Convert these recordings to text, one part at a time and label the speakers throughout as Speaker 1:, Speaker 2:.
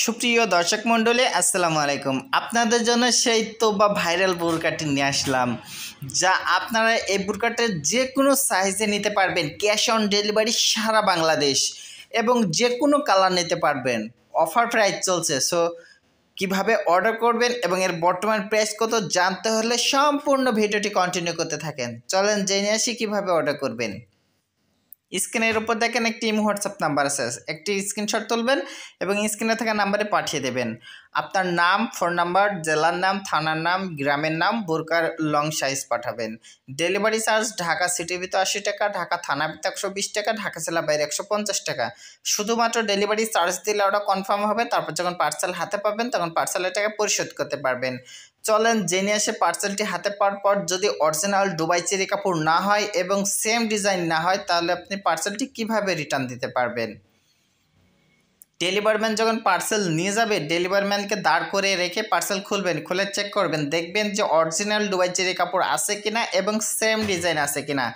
Speaker 1: সুপ্রিয় দর্শক মণ্ডলী আসসালামু আলাইকুম আপনাদের জন্য সেই তো বা ভাইরাল বুরকাটি নিয়ে আসলাম যা আপনারা এই বোরকাটার যে কোনো সাইজে নিতে পারবেন ক্যাশ অন ডেলিভারি সারা বাংলাদেশ এবং যে কোনো কালার নিতে পারবেন অফার প্রাইস চলছে সো কিভাবে অর্ডার করবেন এবং এর বর্তমান প্রাইস কত জানতে হলে সম্পূর্ণ ভিডিওটি কন্টিনিউ করতে থাকেন চলেন জেনে আসি কীভাবে অর্ডার করবেন স্ক্রিনের উপর দেখেন একটি ইমো হোয়াটসঅ্যাপ নাম্বার আছে একটি স্ক্রিনশট তুলবেন এবং স্ক্রিনে থাকা নাম্বারে পাঠিয়ে দেবেন আপনার নাম ফোন নাম্বার জেলার নাম থানার নাম গ্রামের নাম বোরকার লং সাইজ পাঠাবেন ডেলিভারি চার্জ ঢাকা সিটি ভিতর আশি টাকা ঢাকা থানা ভিতর একশো বিশ টাকা ঢাকা জেলা বাইরে একশো পঞ্চাশ টাকা শুধুমাত্র ডেলিভারি চার্জ দিলে ওটা কনফার্ম হবে তারপর যখন পার্সেল হাতে পাবেন তখন পার্সেলের টাকা পরিশোধ করতে পারবেন চলেন জেনে আসে পার্সেলটি হাতে পাওয়ার পর যদি অরিজিনাল ডুবাই চেরি কাপড় না হয় এবং সেম ডিজাইন না হয় তাহলে আপনি পার্সেলটি কিভাবে রিটার্ন দিতে পারবেন ডেলিভারম্যান যখন পার্সেল নিয়ে যাবে ডেলিভারম্যানকে দাঁড় করে রেখে পার্সেল খুলবেন খুলে চেক করবেন দেখবেন যে অরিজিনাল ডুবাই চেরি কাপড় আছে কিনা এবং সেম ডিজাইন আছে কিনা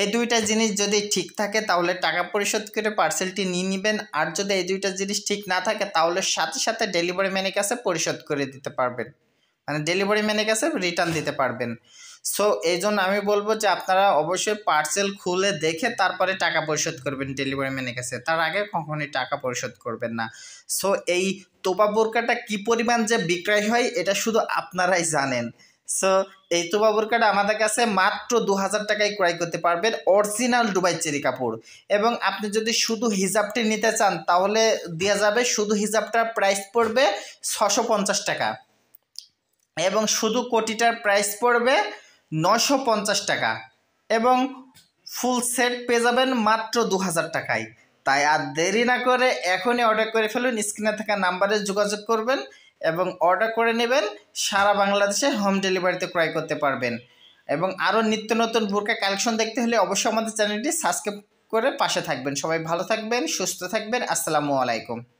Speaker 1: এই দুইটা জিনিস যদি ঠিক থাকে তাহলে টাকা পরিশোধ করে পার্সেলটি নিয়ে নেবেন আর যদি এই দুইটা জিনিস ঠিক না থাকে তাহলে সাথে সাথে ডেলিভারি ম্যানের কাছে পরিশোধ করে দিতে পারবেন মানে ডেলিভারি ম্যানের কাছে রিটার্ন দিতে পারবেন সো এই জন্য আমি বলবো যে আপনারা অবশ্যই পার্সেল খুলে দেখে তারপরে টাকা পরিশোধ করবেন ডেলিভারি ম্যানের কাছে তার আগে কখনোই টাকা পরিশোধ করবেন না সো এই তোপা বোরকাটা কী পরিমাণ যে বিক্রয় হয় এটা শুধু আপনারাই জানেন সো এই তোবা বোরকাটা আমাদের কাছে মাত্র দু হাজার টাকায় ক্রয় করতে পারবেন অরিজিনাল ডুবাই চেরি কাপড় এবং আপনি যদি শুধু হিজাবটি নিতে চান তাহলে দেওয়া যাবে শুধু হিজাবটার প্রাইস পড়বে ছশো পঞ্চাশ টাকা এবং শুধু কোটিটার প্রাইস পড়বে নশো পঞ্চাশ টাকা এবং ফুল সেট পেয়ে যাবেন মাত্র দু হাজার টাকায় তাই আর দেরি না করে এখনই অর্ডার করে ফেলুন স্ক্রিনে থাকা নাম্বারে যোগাযোগ করবেন এবং অর্ডার করে নেবেন সারা বাংলাদেশে হোম ডেলিভারিতে ক্রয় করতে পারবেন এবং আরও নিত্য নতুন বোরকা কালেকশন দেখতে হলে অবশ্যই আমাদের চ্যানেলটি সাবস্ক্রাইব করে পাশে থাকবেন সবাই ভালো থাকবেন সুস্থ থাকবেন আসসালামু আলাইকুম